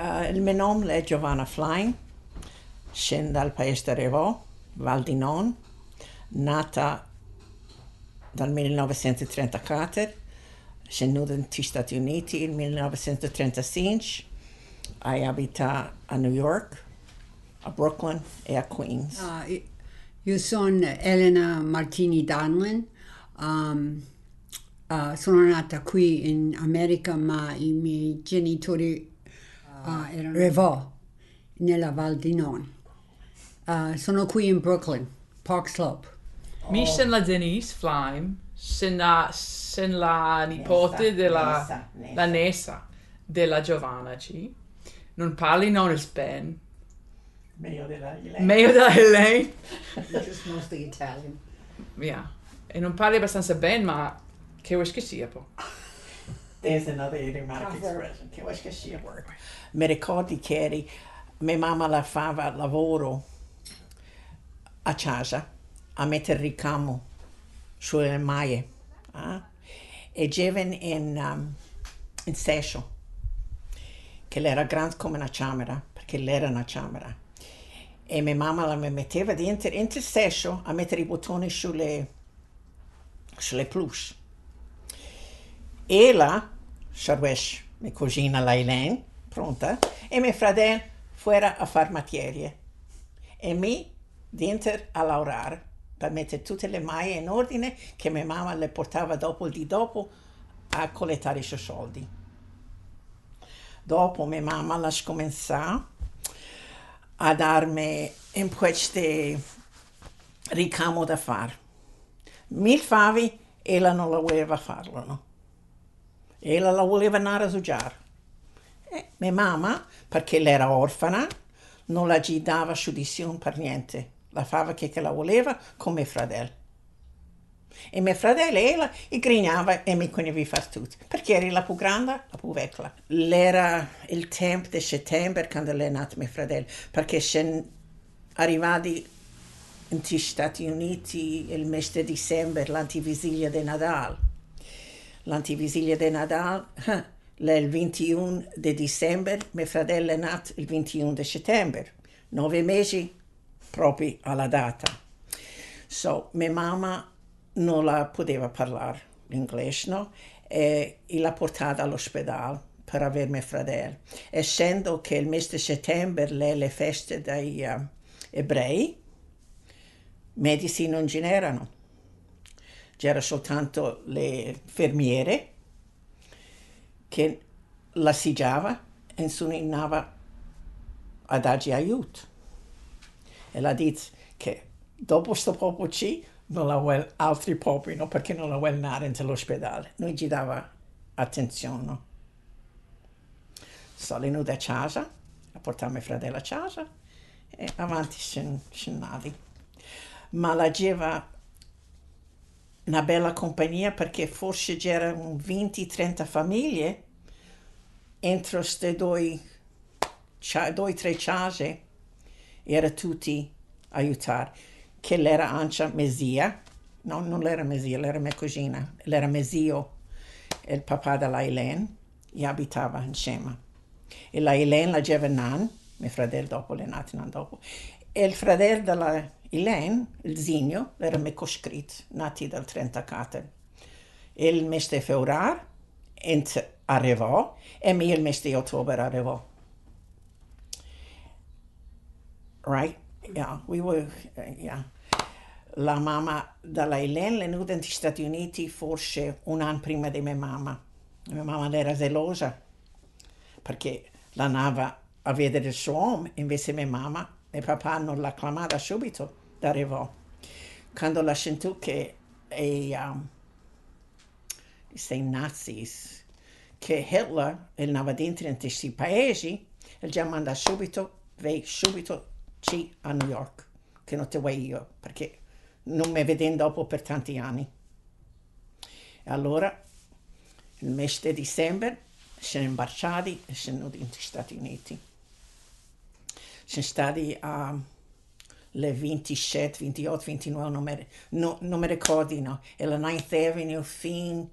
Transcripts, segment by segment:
Uh, il mio nome è Giovanna Flying, scendo dal paese di Revò, Val di Non, nata dal 1934, scenduta negli Stati Uniti nel 1935, e abita a New York, a Brooklyn e a Queens. Uh, io sono Elena Martini Donlin. Um, uh, sono nata qui in America, ma i miei genitori a ah, ah, Revaux, nella Val di Non. Uh, sono qui in Brooklyn, Park Slope. Oh. Mi sono la Denise Flyme, sono la, sen la nipote della Nessa, La Nessa della Giovanna C. Non parli non spen. Meglio della Elaine. Meglio della Elaine. Just mostly Italian. Yeah. E non parli abbastanza bene, ma che vuoi che sia, po'. There's another idiomatic expression. che acho que é shit word. Mi ricordo che mia mamma la fava lavoro a casa a mettere ricamo sulle maie eh? Ah? e giovane in, um, in sescio che era grande come una camera perché era una camera e mia mamma la metteva dentro in sescio a mettere i bottoni sulle sulle plush e la Sharwesh, mia cugina Lailen, pronta, e mio fratello fuori a far materie. E mi dentro a lavorare per mettere tutte le maglie in ordine che mia mamma le portava dopo il di dopo a collettare i suoi soldi. Dopo mia mamma la scomenzò a darmi in queste ricamo da fare. Mil favi e la non la voleva farlo, no? e la voleva andare a soggiare. E eh, mia mamma, perché lei era orfana, non la ci dava giudizione per niente. La fava che, che la voleva con mio fratello. E mio fratello e ella e grignava e mi conosceva fare tutto, perché eri la più grande, la più vecchia. Era il tempo di settembre quando è nato mio fratello, perché sono arrivati negli Stati Uniti il mese di dicembre, l'antivisilia di Natale l'antivigilia di Nadal, il 21 di dicembre, mio fratello è nato il 21 di settembre, nove mesi proprio alla data. So, mia mamma non la poteva parlare l'inglese, no? E l'ha portata all'ospedale per avere mio fratello. Essendo che il mese di settembre è le feste degli uh, eh, ebrei, medici non generano c'era soltanto le fermiere che lasseggiava e suonava adagi aiuto. E la dice che dopo questo popolo ci non la vuole altri popoli, no? perché non la vuole andare nell'ospedale. Noi ci dava attenzione. Sono venuta a casa, a portare mio fratello a casa e avanti sono andati. Ma la Geva una bella compagnia perché forse c'erano 20-30 famiglie entro queste due, o tre case era tutti aiutare che l'era ancia mesia no non l'era mesia l'era mia cugina l'era mesio il papà della Elaine e abitava insieme e la Elaine la Gevenan mio fratello dopo le nate dopo e il fratello della Elaine, il zigno, era mecoschrit, nati dal 34. Il mese di febbraio arrivò e mi il mese di ottobre arrivò. Right? Yeah, we were, eh, yeah. La mamma della Elaine è venuta negli Stati Uniti forse un anno prima di mia mamma. Mia mamma era gelosa perché la andava a vedere il suo uomo, invece mia mamma e papà non l'acclamava subito arrivò. Quando la Schentucche e um, i che Hitler andava dentro in questi paesi, e già manda subito, vai subito ci a New York, che non ti vuoi io, perché non mi vedi dopo per tanti anni. E allora, il mese di dicembre, sono imbarciati e sono andati negli Stati Uniti. Sono stati a... Um, le 27, 28, 29, non mi, no, non mi ricordino, e la 9th Avenue fin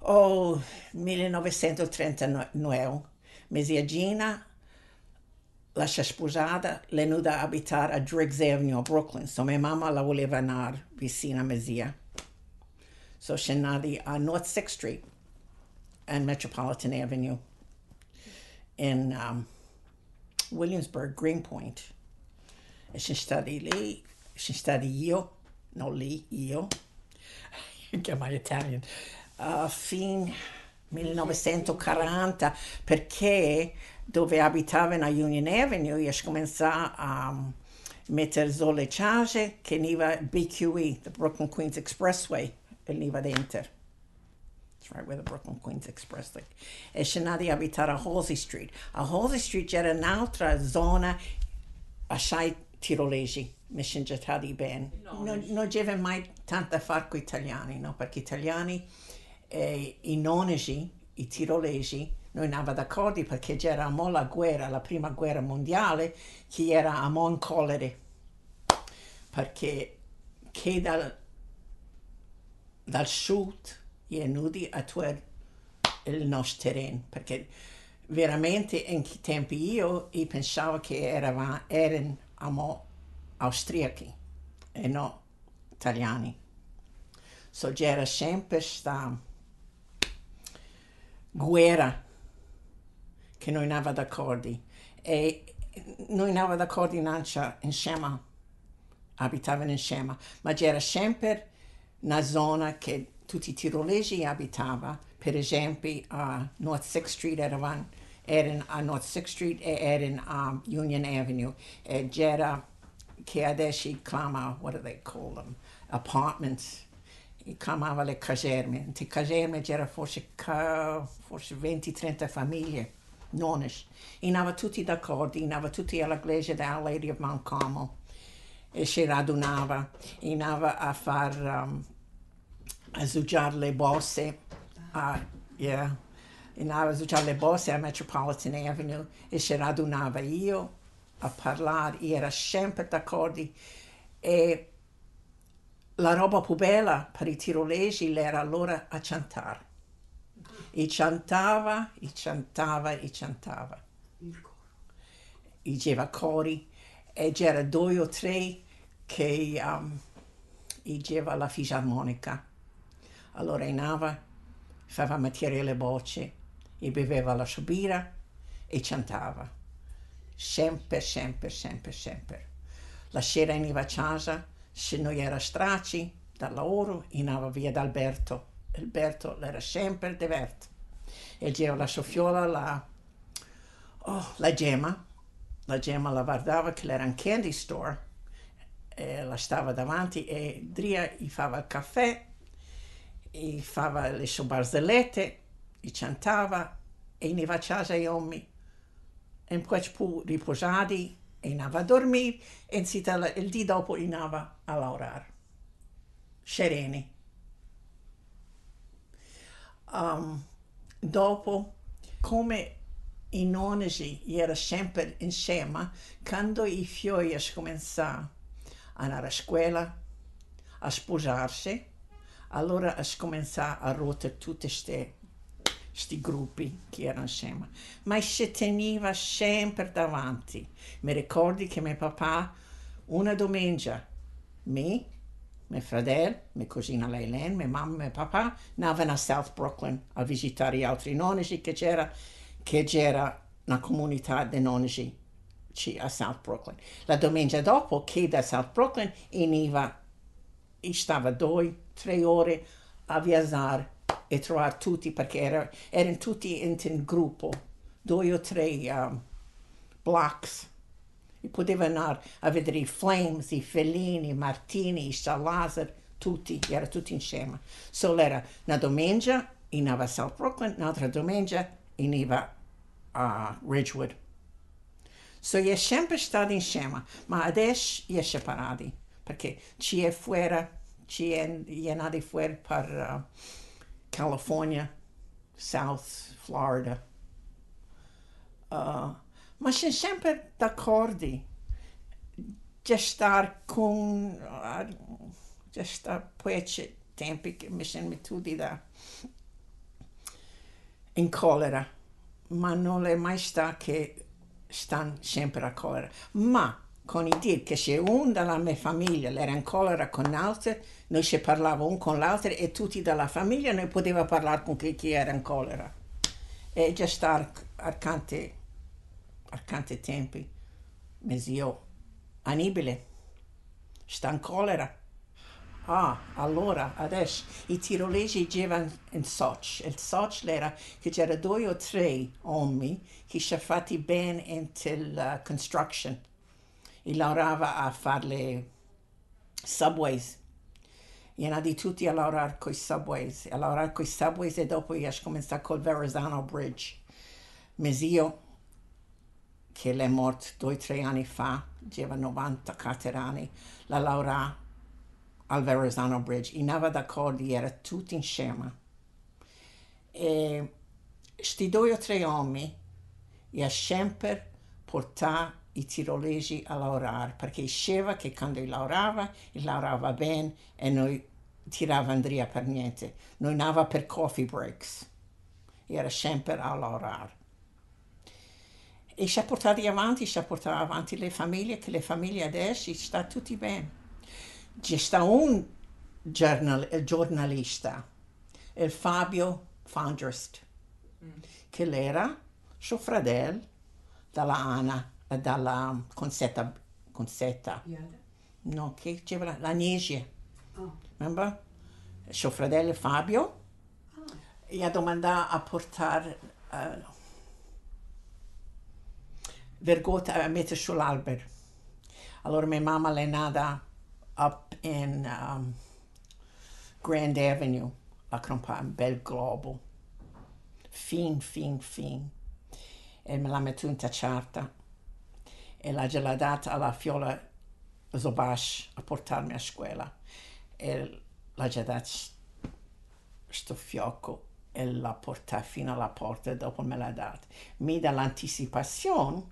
oh, 1939. Mia zia Gina lascia sposata, le nuda abitare a Driggs Avenue a Brooklyn, so mia mamma la voleva andare vicino a mia zia. So scendati a North 6th Street and Metropolitan Avenue in um, Williamsburg, Greenpoint e se stati lei, se stati io, non lei, io, chiamai Italian, uh, fin 1940 perché dove abitava a Union Avenue io cominciai a mm, mettere sulle case che veniva BQE, the Brooklyn Queens Expressway, veniva dentro. That's right where the Brooklyn Queens Expressway. E scenai di abitare a Halsey Street. A Halsey Street c'era un'altra zona assai tirolesi, mi sono gettati bene. non, c'è mai tanto a fare con gli italiani, no? perché gli italiani, eh, i nonesi, i tirolesi, noi andavamo d'accordo perché c'era la guerra, la prima guerra mondiale, che era a mon colere, perché che dal, dal sud gli nudi a tuer il nostro terreno, perché veramente in quei tempi io, io pensavo che eravamo, erano amò austriachi e non italiani. So c'era sempre questa guerra che noi andava d'accordo e noi andava d'accordo in insieme, abitavano insieme, ma c'era sempre una zona che tutti i tirolesi abitavano, per esempio a North 6th Street eravamo at in uh, North Sixth Street, at in um, Union Avenue, at Jeddah, Kadeshi, Klama, what do they call them? Apartments. I Klamava le caserme. Till caserme c'era forse, ca- forse 20-30 famiglie, nonish. Inava tutti d'accordo, inava tutti alla chiesa della Lady of Mount Carmel. E si radunava, inava a uh, far um, a zugiare le borse, a, uh, yeah, in Aras le Bosse a Metropolitan Avenue e si radunava io a parlare, io era sempre d'accordo e la roba più bella per i tirolesi era allora a cantare. E cantava, e cantava, e cantava. Il coro. E diceva cori e c'era due o tre che um, diceva la fisarmonica. Allora in Ava faceva mettere le bocce e beveva la sua birra e cantava. Sempre, sempre, sempre, sempre. La sera veniva a casa, se non era straci, dal lavoro andava via da Alberto. Alberto era sempre diverso. E girava la soffiola, la... Oh, la gemma. La gemma la guardava che era un candy store. E la stava davanti e Dria gli fava il caffè, gli fava le sue barzellette e cantava e ne faceva i ommi. E poi pu riposati e andava a dormire e il giorno dopo andava a lavorare. Sereni. Um, dopo, come i nonni erano sempre insieme, quando i fiori cominciarono ad andare a scuola, a sposarsi, allora cominciarono a ruotare tutte queste questi gruppi che erano insieme, ma si teneva sempre davanti. Mi ricordi che mio papà una domenica, me, mio fratello, mia cugina Leilen, mia mamma e mio papà andavano a South Brooklyn a visitare gli altri nonni che c'era, che c'era una comunità di nonni a South Brooklyn. La domenica dopo che da South Brooklyn veniva, stava due, tre ore a viaggiare e trovare tutti perché era, erano tutti in un gruppo, due o tre um, blocks. E poteva andare a vedere i Flames, i Fellini, i Martini, i Salazar, tutti, era tutti insieme. Solo era una domenica andava a South Brooklyn, un'altra domenica andava a uh, Ridgewood. So è sempre stato insieme, ma adesso è separati perché ci è fuori, ci è, è nato fuori per... Uh, California, South Florida. Uh, mas sempre de acordo de estar com ah, de estar poeta tempo que mexendo tudo da em cólera mas não é mais está que estão sempre a cólera mas con i dir che c'è un dalla mia famiglia era in collera con l'altro, noi si parlava un con l'altro e tutti dalla famiglia noi potevamo parlare con chi, chi era in collera. E già stare arcante, arcante tempi, mio zio Anibile sta in collera. Ah, allora, adesso i tirolesi girano in Soc, Il Soc era che c'erano due o tre uomini che si sono fatti bene in uh, construction e lavorava a fare le subways. Era di tutti a lavorare con i subways, a lavorare con i subways e dopo io ho cominciato col Verrazano Bridge. Mio zio, che è morto due o tre anni fa, aveva 94 anni, la lavorava al Verrazano Bridge. E Andava d'accordo, era tutti insieme. E questi due o tre uomini, io sempre portato i tirolesi a lavorare perché diceva che quando lavorava, lavorava bene e noi tirava Andrea per niente, Noi andava per coffee breaks, era sempre a lavorare. E ci ha portati avanti, ci ha portato avanti le famiglie, che le famiglie adesso stanno tutti bene. C'è stato un giornal, eh, giornalista, il Fabio Fandrist, mm. che era suo fratello dalla Ana eh, dalla consetta, consetta. No, che c'era l'Agnese. Oh. Suo fratello Fabio oh. Ah. gli ha domandato a portare uh, vergota a mettere sull'albero. Allora mia mamma l'è nata up in um, Grand Avenue, a crompa, un bel globo. Fin, fin, fin. E me l'ha messo in tacciata e la geladata alla fiola Zobash a portarmi a scuola e la geladata sto fiocco e la porta fino alla porta dopo me l'ha data. Mi dà l'anticipazione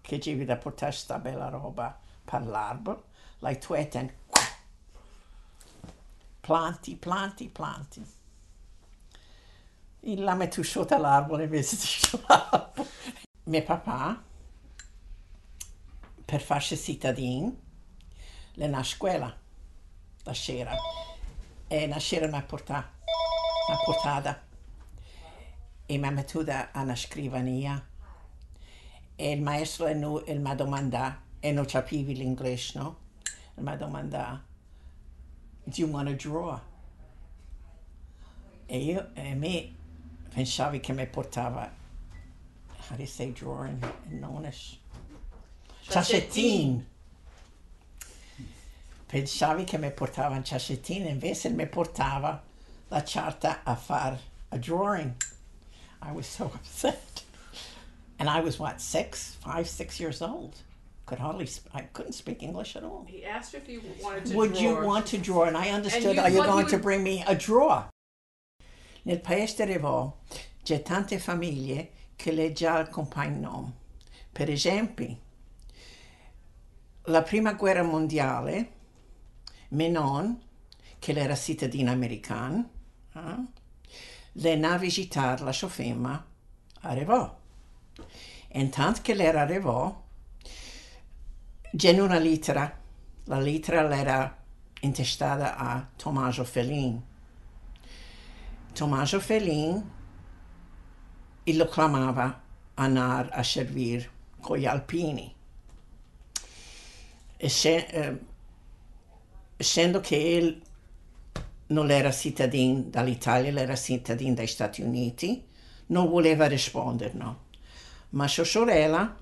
che devi da portare sta bella roba per l'albero, la tueten, planti, planti, planti. Il lame tu sotto l'albero invece di sull'albero. Mio papà per farsi cittadini, le na scuola, la sera, e la sera mi ha portato, mi ha portata, e mi ha mettuta a una scrivania, e il maestro e noi, mi ha domandato, e non capivi l'inglese, no? mi ha domandato, do you want to draw? E io, e me, pensavi che mi portava, how do you say drawing in English? chacetín. Pensavi che mi portava un chacetín, invece mi portava la charta a far a drawing. I was so upset. And I was what, six, five, six years old. Could hardly, I couldn't speak English at all. He asked if you wanted to Would draw. you want to draw? And I understood, and are you going would... to bring me a drawer? Nel paese di c'è tante famiglie che le già accompagnano. Per esempio, la prima guerra mondiale, Menon, che era cittadina americana, eh, le navi gittare la Sofema arrivò. E Intanto che lei arrivò, c'è una lettera. La lettera era intestata a Tommaso Fellin. Tommaso Fellin lo chiamava a andare a servire con gli alpini se, eh, essendo che non era cittadino dall'Italia, era cittadino degli Stati Uniti, non voleva rispondere, no. Ma sua sorella,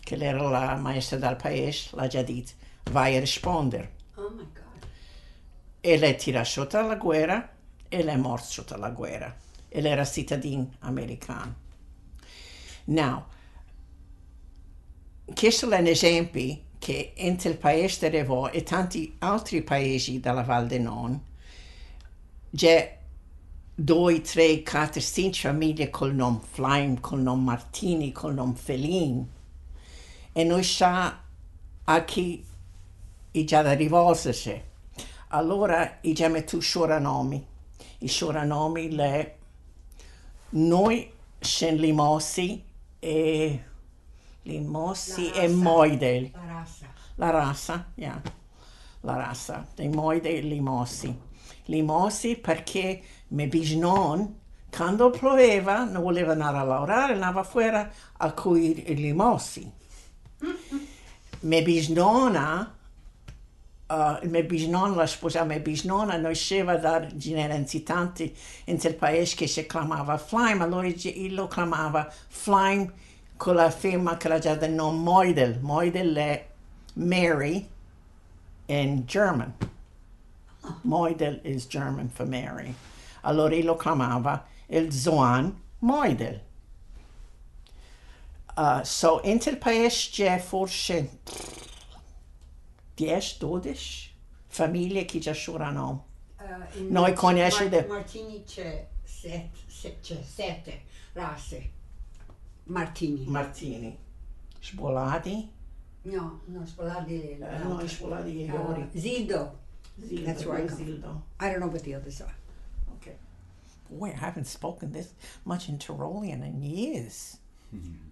che era la maestra del paese, l'ha già detto, vai a rispondere. Oh my God. E lei tira sotto la guerra e lei è morta sotto la guerra. E lei era cittadino americano. Now, questo è un esempio che entre il paese di Revò e tanti altri paesi della Val di Non c'è due, tre, quattro, cinque famiglie col nome Flaim, col nome Martini, col nome Felin e noi sa a chi è già da rivolgersi. Allora i già metto soranomi. I soranomi le noi siamo mossi e Limossi e Moidel. La razza. La razza, yeah. La razza dei Moidel e Limossi. Limossi perché mi bisnon, quando pioveva, non voleva andare a lavorare, andava fuori a cuire i limossi. mia bisnonna, uh, eh, mia bisnonna, la sposa mia bisnonna, nasceva da generazioni tante in quel paese che si chiamava Flime, allora lo chiamava Flime con la firma che era già del nome Meudel. Meudel è Mary in German. Meudel is German for Mary. Allora io lo chiamava il Zoan Meudel. Uh, so entro il paese c'è forse 10-12 famiglie che già c'erano. Uh, Noi conosciamo... Mar- Martini c'è 7 rasse. Martini. Martini. Svolati? No, no, svolati. Uh, eh, no, Sbolati. Uh, ah, Zildo. Zildo. That's right. Zildo. I don't know what the others are. Okay. Boy, I haven't spoken this much in Tyrolean in years. Mm-hmm.